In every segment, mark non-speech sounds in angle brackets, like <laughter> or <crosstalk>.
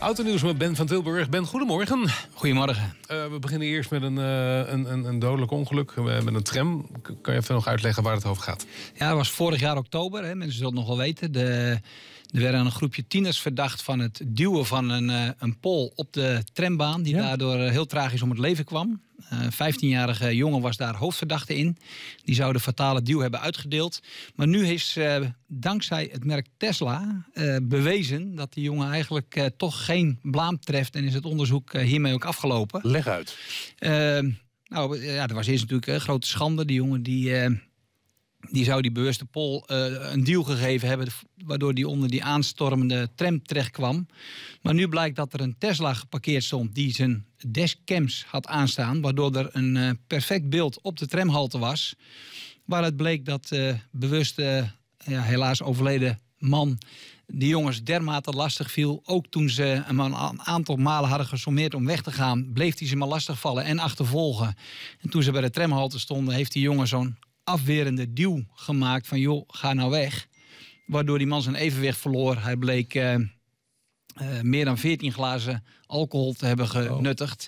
Autonieuws met Ben van Tilburg. Ben, goedemorgen. Goedemorgen. Eh, we beginnen eerst met een, eh, een, een, dodelijk ongeluk eh, met een tram. Kan je even nog uitleggen waar het over gaat? Ja, dat was vorig jaar oktober. Hè. Mensen zullen het nog wel weten. De er werden een groepje tieners verdacht van het duwen van een, eh, een pol op de trambaan, die daardoor eh, heel tragisch om het leven kwam. Een eh, 15-jarige jongen was daar hoofdverdachte in. Die zou de fatale duw hebben uitgedeeld. Maar nu is dankzij het merk Tesla bewezen dat die jongen eigenlijk toch geen blaam treft. En is het onderzoek hiermee ook afgelopen. Leg uit. nou ja, er was eerst natuurlijk een grote schande. Die jongen die die zou die bewuste Pol eh, een deal gegeven hebben, waardoor die onder die aanstormende tram terecht kwam. Maar nu blijkt dat er een Tesla geparkeerd stond die zijn dashcams had aanstaan, waardoor er een eh, perfect beeld op de tramhalte was. Waaruit bleek dat uh, bewuste, ja, helaas overleden man die jongens dermate lastig viel. Ook toen ze hem een aantal malen hadden gesommeerd om weg te gaan, bleef hij ze maar lastig vallen en achtervolgen. En toen ze bij de tramhalte stonden, heeft die jongen zo'n afwerende duw gemaakt van joh, ga nou weg. Waardoor die man zijn evenwicht verloor. Hij bleek eh, eh, meer dan 14 glazen alcohol te hebben oh. genuttigd.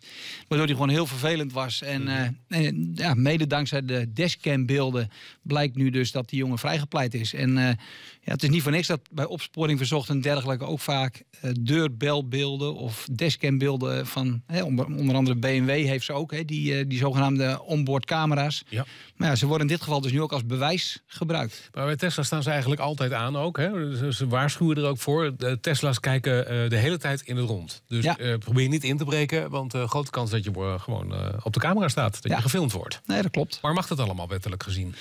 Waardoor die gewoon heel vervelend was. En, mhm. eh, en ja, mede dankzij de dashcam-beelden blijkt nu dus dat die jongen vrijgepleit is. En eh, ja, het is niet voor niks dat bij opsporing verzocht en dergelijke ook vaak eh, deurbelbeelden of dashcambeelden van onder, andere BMW heeft ze ook, die, die zogenaamde onboardcamera's. camera's. Ja. Maar ja, ze worden in dit geval dus nu ook als bewijs gebruikt. Maar bij Tesla staan ze eigenlijk altijd aan ook. Hè? Ze waarschuwen er ook voor. De Tesla's kijken de hele tijd in het rond. Dus ja eh, probeer probeer niet in te breken, want uh, grote kans dat je eh, gewoon op de camera staat, dat je gefilmd wordt. Nee, dat klopt. Maar mag dat allemaal wettelijk gezien?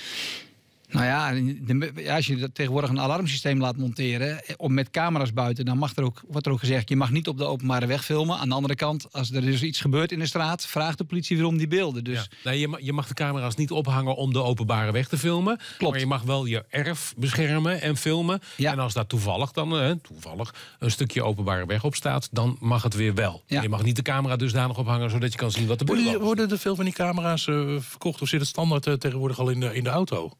Nou ja, de, als je tegenwoordig een alarmsysteem laat monteren eh, om met camera's buiten, dan mag er ook, wordt er ook gezegd: je mag niet op de openbare weg filmen. Aan de andere kant, als er dus iets gebeurt in de straat, vraagt de politie weer om die beelden. Dus... Nee, je, mag, de camera's niet ophangen om de openbare weg te filmen. Klopt. Maar je mag wel je erf beschermen en filmen. Ja. En als daar toevallig dan eh, toevallig een stukje openbare weg op staat, dan mag het weer wel. Je mag niet de camera dusdanig ophangen zodat je kan zien wat er gebeurt. Worden, worden er veel van die camera's eh, verkocht of zit het standaard tegenwoordig al in de, in de auto?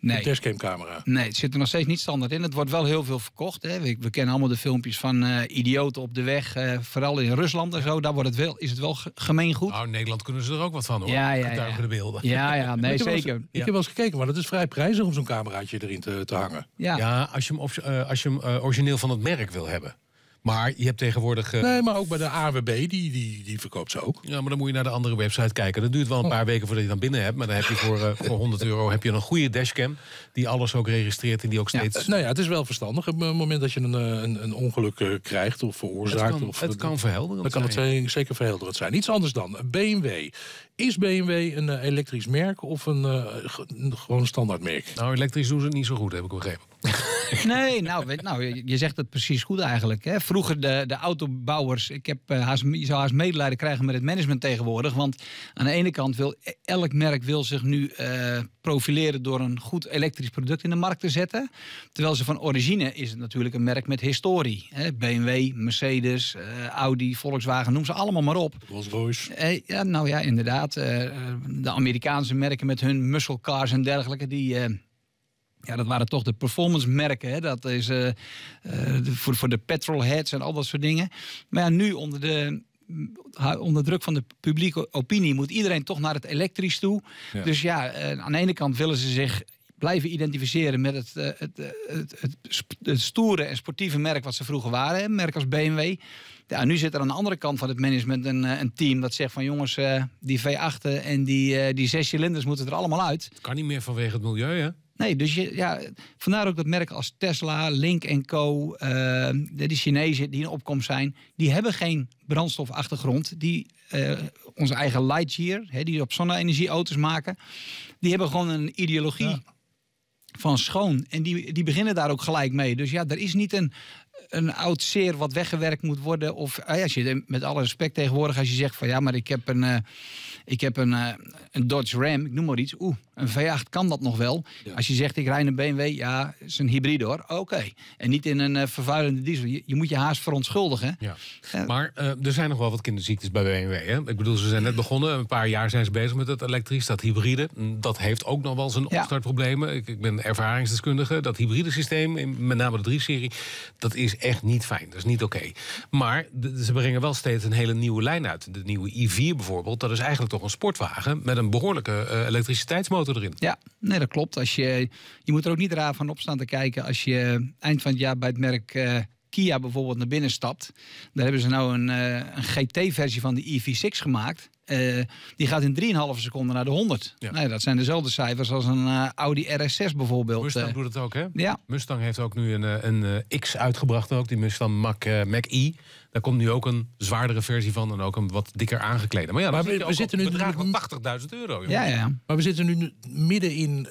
Nee. Een dashcamcamera. Nee, het zit er nog steeds niet standaard in. Het wordt wel heel veel verkocht. Hè. We, we, kennen allemaal de filmpjes van eh, idioten op de weg. Eh, vooral in Rusland en zo. Daar wordt het wel, is het wel gemeengoed. Nou, in Nederland kunnen ze er ook wat van hoor. Ja, ja, de beelden. Ja, ja, <laughs> nee, ik zeker. Heb ik heb wel eens gekeken, maar dat is vrij prijzig om zo'n cameraatje erin te, te hangen. Ja. ja, als je hem, uh, als je hem origineel van het merk wil hebben. Maar je hebt tegenwoordig. Eh, nee, maar ook bij de AWB, die, die, die verkoopt ze ook. Ja, maar dan moet je naar de andere website kijken. Dat duurt wel een oh. paar weken voordat je dan binnen hebt. Maar dan heb je voor, eh, <laughs> voor 100 euro heb je een goede dashcam. Die alles ook registreert en die ook steeds. nou ja, het is wel verstandig. Op het moment dat je een, eh, een, een ongeluk krijgt of veroorzaakt. Het kan, of, het kan dan kan het zeker verhelderend zijn. Iets anders dan. BMW. Is BMW een elektrisch merk of een gewoon standaard merk? Nou, elektrisch doen ze het niet zo goed, heb ik begrepen. <laughs> <laughs> Nee, nou, nou je, zegt het precies goed eigenlijk. Hè? Vroeger de, de autobouwers, ik heb, uh, je zou haast medelijden krijgen met het management tegenwoordig. Want aan de ene kant wil e-, elk merk wil zich nu eh, profileren door een goed elektrisch product in de markt te zetten. Terwijl ze van origine is het natuurlijk een merk met historie. Hè? BMW, Mercedes, eh, Audi, Volkswagen, noem ze allemaal maar op. Rolls Royce. ja, nou ja, inderdaad. de Amerikaanse merken met hun muscle cars en dergelijke, die ja, dat waren toch de performance merken. Hè? Dat is eh, eh, voor, voor de petrolheads en al dat soort dingen. Maar ja, nu onder de, onder druk van de publieke opinie moet iedereen toch naar het elektrisch toe. Dus ja, eh, aan de ene kant willen ze zich blijven identificeren met het, het, het, het, stoere en sportieve merk wat ze vroeger waren, een merk als BMW. Ja, nu zit er aan de andere kant van het management een, een team dat zegt van jongens, die V8 en die, die zes cilinders moeten er allemaal uit. Het kan niet meer vanwege het milieu, hè? Nee, dus je, ja, vandaar ook dat merken als Tesla, Link Co, de, eh, die Chinezen die in opkomst zijn, die hebben geen brandstofachtergrond. Die, eh, onze eigen Lightyear, hè, die op zonne-energie auto's maken, die hebben gewoon een ideologie. van schoon. En die, die beginnen daar ook gelijk mee. Dus ja, er is niet een, een oud zeer wat weggewerkt moet worden. Of eh, als je met alle respect tegenwoordig, als je zegt van ja, maar ik heb een, eh, ik heb een, eh, een Dodge Ram, ik noem maar iets. Oeh, een V8 kan dat nog wel. Als je zegt ik rijd een BMW, ja, is een hybride hoor. Oké. En niet in een vervuilende diesel. Je, je, moet je haast verontschuldigen. Ja. maar er zijn nog wel wat kinderziektes bij BMW. Hè? Ik bedoel, ze zijn net begonnen. Een paar jaar zijn ze bezig met het elektrisch, dat hybride. Mm, dat heeft ook nog wel zijn opstartproblemen. Ik, ik ben ervaringsdeskundige. Dat hybride systeem, in, met name de 3-serie, dat is echt niet fijn. Dat is niet oké. Maar ze brengen wel steeds een hele nieuwe lijn uit. De nieuwe i4 bijvoorbeeld, dat is eigenlijk toch een sportwagen met een behoorlijke eh, elektriciteitsmotor erin. Ja, nee, dat klopt. Als je, je moet er ook niet raar van opstaan te kijken als je eind van het jaar bij het merk eh, Kia bijvoorbeeld naar binnen stapt. Daar hebben ze nou een, eh, een GT-versie van de EV6 gemaakt. Eh, die gaat in 3,5 seconden naar de 100. dat zijn dezelfde cijfers als een eh, Audi RS6 bijvoorbeeld. Mustang eh. doet het ook, hè? Ja. Mustang heeft ook nu een, een X uitgebracht, ook, die Mustang Mac Mac E. Daar komt nu ook een zwaardere versie van en ook een wat dikker aangeklede. Maar ja, we, we zitten nu bij van 80.000 euro. Ja, ja, Maar we zitten nu midden in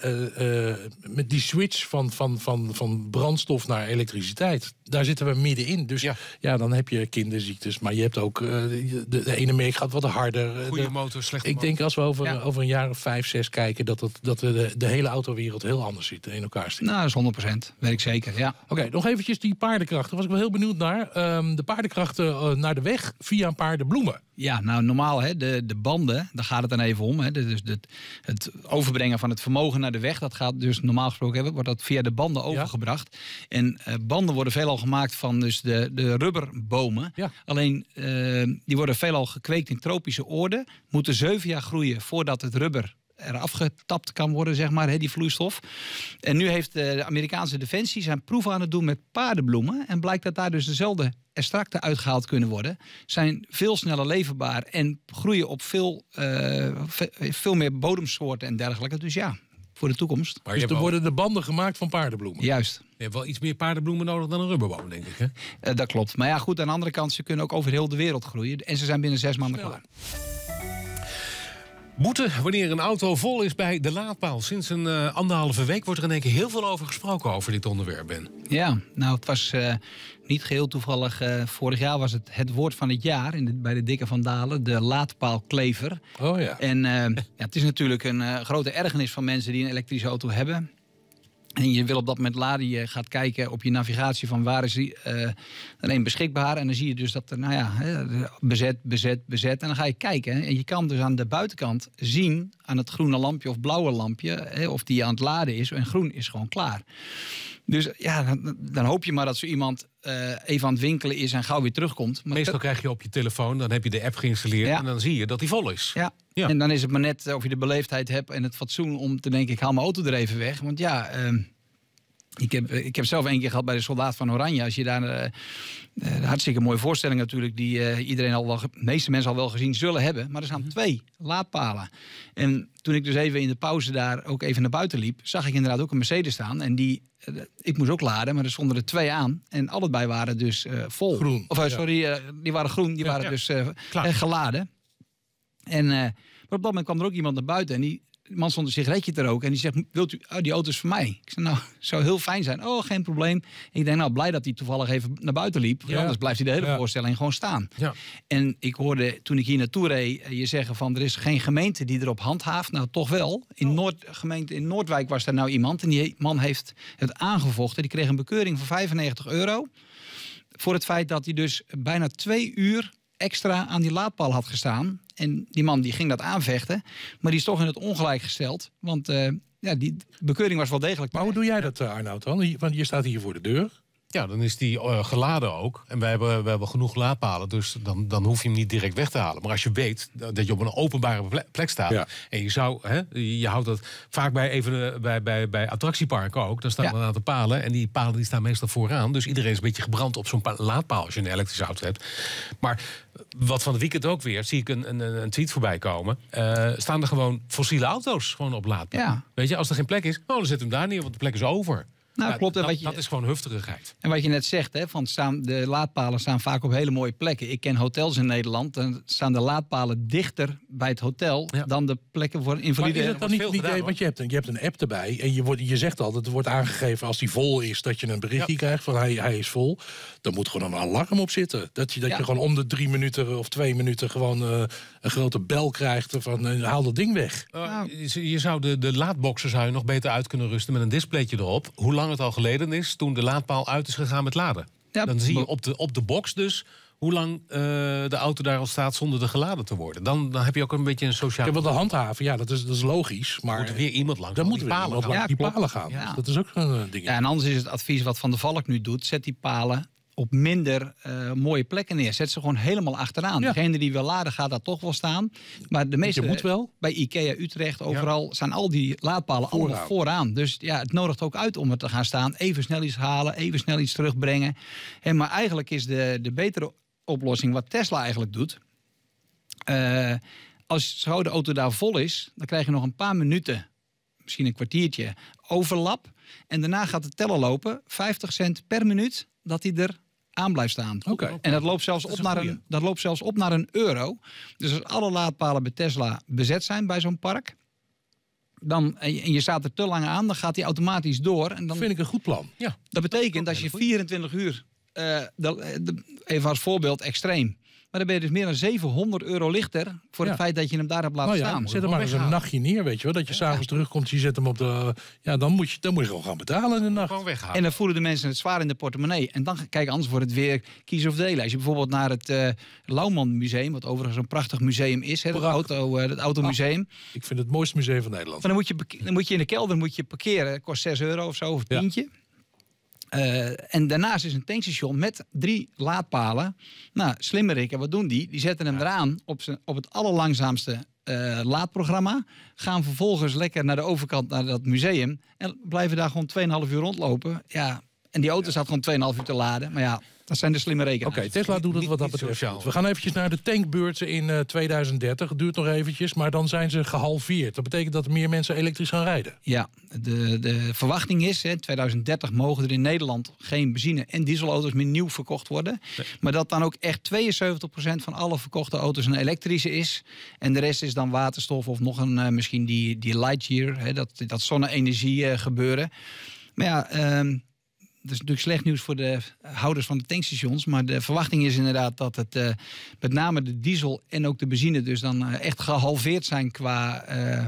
met die switch van, van, van, van brandstof naar elektriciteit. Daar zitten we midden in. Dus ja, dan heb je kinderziektes, maar je hebt ook de, de ene merk gaat wat harder eh, Goede motor, Ik denk als we over, eh, over een jaar of vijf, zes kijken... dat, het, dat we de, de hele autowereld heel anders ziet, eh, in elkaar zitten. Nou, dat is 100%. Weet ik zeker, ja. Oké, nog eventjes die paardenkrachten. was ik wel heel benieuwd naar. Ehm, de paardenkrachten naar de weg via een paardenbloemen. Ja, nou normaal hè, de, de banden, daar gaat het dan even om. Hè. Dus het, het overbrengen van het vermogen naar de weg, dat gaat dus normaal gesproken hebben, wordt dat via de banden overgebracht. En banden worden veelal gemaakt van dus de, de rubberbomen. Ja. Alleen die worden veelal gekweekt in tropische oorden moeten zeven jaar groeien voordat het rubber eraf getapt kan worden, zeg maar, die vloeistof. En nu heeft eh, de Amerikaanse Defensie zijn proeven aan het doen met paardenbloemen. En blijkt dat daar dus dezelfde extracten uitgehaald kunnen worden. Zijn veel sneller leverbaar en groeien op veel, eh, veel meer bodemsoorten en dergelijke. Dus ja, voor de toekomst. Maar dus worden de banden gemaakt van paardenbloemen. Juist. Je hebt wel iets meer paardenbloemen nodig dan een rubberboom, denk ik. Hè? Eh, dat klopt. Maar ja, goed, aan de andere kant, ze kunnen ook over heel de wereld groeien. En ze zijn binnen zes maanden klaar. Boete wanneer een auto vol is bij de laadpaal. Sinds een uh, anderhalve week wordt er in één keer heel veel over gesproken over dit onderwerp, Ben. Ja, nou het was eh, niet geheel toevallig. Eh, vorig jaar was het het woord van het jaar in bij de Dikke van Dalen, de laadpaalklever. Oh ja. En <laughs> ja, het is natuurlijk een grote ergernis van mensen die een elektrische auto hebben. En je wil op dat moment laden, eh, je gaat kijken op je navigatie van waar is die eh, alleen beschikbaar. En dan zie je dus dat er, nou ja, bezet, bezet, bezet. En dan ga je kijken. En je kan dus aan de buitenkant zien aan het groene lampje of blauwe lampje. Hè, of die aan het laden is. En groen is gewoon klaar. Dus ja, dan, hoop je maar dat zo iemand eh, even aan het winkelen is en gauw weer terugkomt. Meestal krijg je op je telefoon, dan heb je de app geïnstalleerd en dan zie je dat die vol is. Ja. ja. en dan is het maar net of je de beleefdheid hebt en het fatsoen om te denken, ik haal mijn auto er even weg. Want ja, ehm, ik heb, eh, ik heb zelf een keer gehad bij de Soldaat van Oranje. Als je daar. Uh, hartstikke mooie voorstelling natuurlijk, die iedereen al wel, de meeste mensen al wel gezien zullen hebben. Maar er staan mhm. twee laadpalen. En toen ik dus even in de pauze daar ook even naar buiten liep, zag ik inderdaad ook een Mercedes staan. En die, ik moest ook laden, maar er stonden er twee aan. En allebei waren dus vol. Groen. Of sorry, die waren groen, die waren dus geladen. En maar op dat moment kwam er ook iemand naar buiten en die man stond een sigaretje te roken en die zegt, wilt u, oh, die auto's voor mij. Ik zeg, nou, <laughs> zou heel fijn zijn. Oh, geen probleem. ik denk, nou, blij dat hij toevallig even naar buiten liep. Anders blijft hij de hele voorstelling gewoon staan. Ja. En ik hoorde toen ik hier naartoe reed eh, je zeggen van, er is geen gemeente die erop handhaaft. Nou, toch wel. In, oh. Noord, gemeente, in Noordwijk was daar nou iemand en die man heeft het aangevochten. Die kreeg een bekeuring van 95 euro voor het feit dat hij dus bijna twee uur extra aan die laadpaal had gestaan. En die man die ging dat aanvechten. Maar die is toch in het ongelijk gesteld. Want eh, ja, die bekeuring was wel degelijk. Maar hoe doe jij dat, eh, Arnoud? Dan? Want je staat hier voor de deur. Ja, dan is die eh, geladen ook. En wij hebben, wij hebben genoeg laadpalen, dus dan, dan hoef je hem niet direct weg te halen. Maar als je weet dat je op een openbare plek staat... en je zou, hè, je houdt dat vaak bij, even, eh, bij, bij, bij attractieparken ook... dan staan ja. een aantal palen en die palen die staan meestal vooraan. Dus iedereen is een beetje gebrand op zo'n laadpaal als je een elektrische auto hebt. Maar wat van het weekend ook weer, zie ik een, een, een tweet voorbij komen... Eh, staan er gewoon fossiele auto's gewoon op laadpaal. Ja. Weet je, als er geen plek is, oh, dan zet hem daar neer, want de plek is over. Nou, klopt. Dat, wat je, dat is gewoon hufterigheid. En wat je net zegt, hè, van staan, de laadpalen staan vaak op hele mooie plekken. Ik ken hotels in Nederland, dan staan de laadpalen dichter bij het hotel dan de plekken voor invalide. Maar is dat dan niet het idee, want je hebt, een, je hebt een app erbij en je, wordt, je zegt altijd, het wordt aangegeven als die vol is, dat je een berichtje krijgt van hij, hij is vol. Dan moet gewoon een alarm op zitten. Dat je, dat je gewoon om de drie minuten of twee minuten gewoon eh, een grote bel krijgt van eh, haal dat ding weg. Eh, nou. je, zou de, de laadboxen zou je nog beter uit kunnen rusten met een displaytje erop. Hoe lang het al geleden is, toen de laadpaal uit is gegaan met laden. dan zie je op de, op de box dus hoe lang eh, de auto daar al staat zonder er geladen te worden. Dan, dan heb je ook een beetje een sociaal... Ja, wel de handhaven, ja, dat is, dat is logisch. Maar moet er weer iemand langs dan moet die palen, gaan. Ja, die palen gaan. Dat is ook een eh, ding. Ja, en anders is het advies wat Van de Valk nu doet... zet die palen op minder eh, mooie plekken neer. Zet ze gewoon helemaal achteraan. Degene die wil laden gaat daar toch wel staan. Maar de meeste... Je moet wel. Bij Ikea Utrecht, overal, zijn al die laadpalen allemaal vooraan. Dus ja, het nodigt ook uit om er te gaan staan. Even snel iets halen, even snel iets terugbrengen. En maar eigenlijk is de, de betere oplossing wat Tesla eigenlijk doet... Eh, als zo de auto daar vol is, dan krijg je nog een paar minuten... Misschien een kwartiertje overlap. En daarna gaat de teller lopen. 50 cent per minuut dat hij er aan blijft staan. Oké. En dat loopt, zelfs op naar een, dat loopt zelfs op naar een euro. Dus als alle laadpalen bij Tesla bezet zijn bij zo'n park dan, en je staat er te lang aan, dan gaat hij automatisch door. En dan, vind ik een goed plan. Ja. Dat betekent dat, je 24 uur, eh, eh, even als voorbeeld extreem, maar dan ben je dus meer dan 700 euro lichter voor het feit dat je hem daar hebt laten nou ja, staan. Zet hem maar oh, eens een nachtje neer, weet je wel. Dat je s'avonds terugkomt, je zet hem op de... Ja, dan moet je, dan moet je gewoon gaan betalen in de nacht. Gewoon weghalen. En dan voelen de mensen het zwaar in de portemonnee. En dan, kijk, anders voor het weer kiezen of delen. Als je bijvoorbeeld naar het uh, Lauwman Museum, wat overigens een prachtig museum is. Hè, het, auto, uh, het automuseum. Ah, ik vind het mooiste museum van Nederland. Maar dan moet je, dan moet je in de kelder moet je parkeren. Dat kost 6 euro of zo, of je. Eh, en daarnaast is een tankstation met drie laadpalen. Nou, slimmerikken, wat doen die? Die zetten hem eraan op, op het allerlangzaamste eh, laadprogramma. Gaan vervolgens lekker naar de overkant, naar dat museum. En blijven daar gewoon 2,5 uur rondlopen. Ja, en die auto staat gewoon 2,5 uur te laden. Maar ja, dat zijn de slimme rekeningen. Oké, Tesla doet het wat dat betreft We gaan eventjes naar de tankbeurten in 2030. Eh, het duurt nog eventjes, maar dan zijn ze gehalveerd. Dat betekent dat meer mensen elektrisch gaan rijden. Ja, de, de verwachting is, in 2030 mogen er in Nederland geen benzine- en dieselauto's meer nieuw verkocht worden. Maar dat dan ook echt 72% van alle verkochte auto's een elektrische is. En de rest is dan waterstof of nog een, eh, misschien die, die Lightyear, hè, dat, dat zonne-energie eh, gebeuren. Maar ja... Ehm, dat is natuurlijk slecht nieuws voor de houders van de tankstations. Maar de verwachting is inderdaad dat het eh, met name de diesel en ook de benzine dus dan eh, echt gehalveerd zijn qua, eh,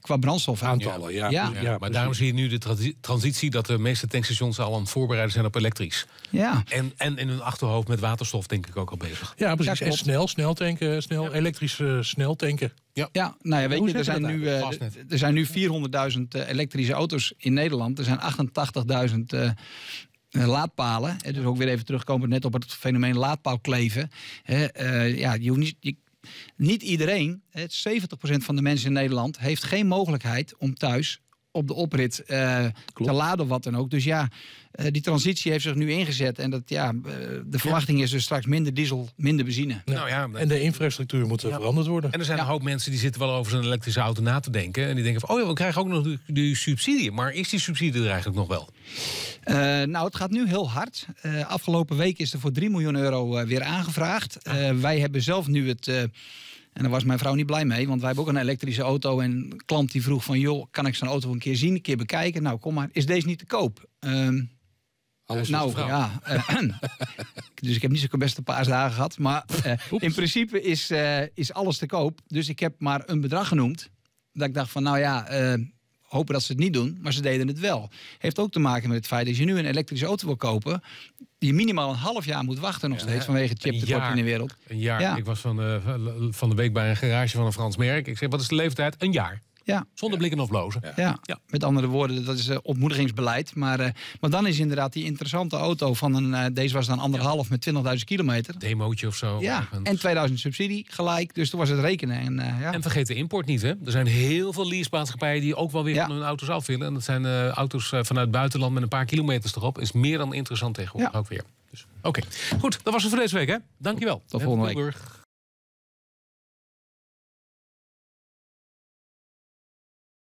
qua brandstofaantallen. Ja, ja, maar daarom zie je nu de transitie dat de meeste tankstations al aan het voorbereiden zijn op elektrisch. Ja. En, en in hun achterhoofd met waterstof denk ik ook al bezig. Ja, precies. en snel, snel tanken, snel elektrisch eh, snel tanken. Ja. ja, nou ja, weet je, eh, er zijn, nu, er zijn nu 400.000 elektrische auto's in Nederland. Er zijn 88.000 eh, laadpalen. Dus ook weer even terugkomen net op het fenomeen laadpaalkleven. ja, je, hoeft niet, niet iedereen, 70% van de mensen in Nederland, heeft geen mogelijkheid om thuis op de oprit uh, te laden wat dan ook. Dus ja, eh, die transitie heeft zich nu ingezet. En dat, ja, eh, de verwachting is dus straks minder diesel, minder benzine. Nou ja, en de infrastructuur moet veranderd worden. En er zijn een hoop mensen die zitten wel over zijn elektrische auto na te denken. En die denken van, oh ja, we krijgen ook nog die, die subsidie. Maar is die subsidie er eigenlijk nog wel? nou, het gaat nu heel hard. afgelopen week is er voor 3 miljoen euro weer aangevraagd. Ah. wij hebben zelf nu het en daar was mijn vrouw niet blij mee, want wij hebben ook een elektrische auto. En een klant die vroeg van, joh, kan ik zo'n auto een keer zien, een keer bekijken? Nou, kom maar, is deze niet te koop? Um, ehm, Alles nou, ja. Eh, <clears throat> dus ik heb niet zo'n beste paasdagen gehad. Maar eh, in principe is, eh, is alles te koop. Dus ik heb maar een bedrag genoemd. Dat ik dacht van, nou ja, hopen dat ze het niet doen, maar ze deden het wel. Heeft ook te maken met het feit dat je nu een elektrische auto wil kopen, je minimaal een half jaar moet wachten nog steeds vanwege het chiptekort in de wereld. Een jaar. Ik was van de, van de week bij een garage van een Frans merk. Ik zeg, wat is de leeftijd? Een jaar. Ja. Zonder blikken of blozen. Ja. ja. met andere woorden, dat is eh, ontmoedigingsbeleid. Maar, eh, maar dan is inderdaad die interessante auto van een, eh, deze was dan anderhalf met 20.000 kilometer. Demootje of zo. Ja, en 2000 subsidie gelijk. Dus toen was het rekenen. En, ja. en vergeet de import niet. Hè? Er zijn heel veel leasemaatschappijen die ook wel weer hun auto's af willen. En dat zijn auto's vanuit het buitenland met een paar kilometers erop. Is meer dan interessant tegenwoordig ook weer. Dus, Oké, goed. Dat was het voor deze week. Hè? Dankjewel. Tot volgende week.